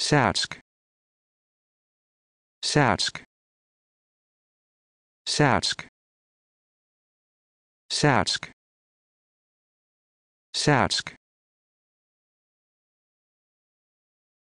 Satsk Satsk Satsk Satsk Satsk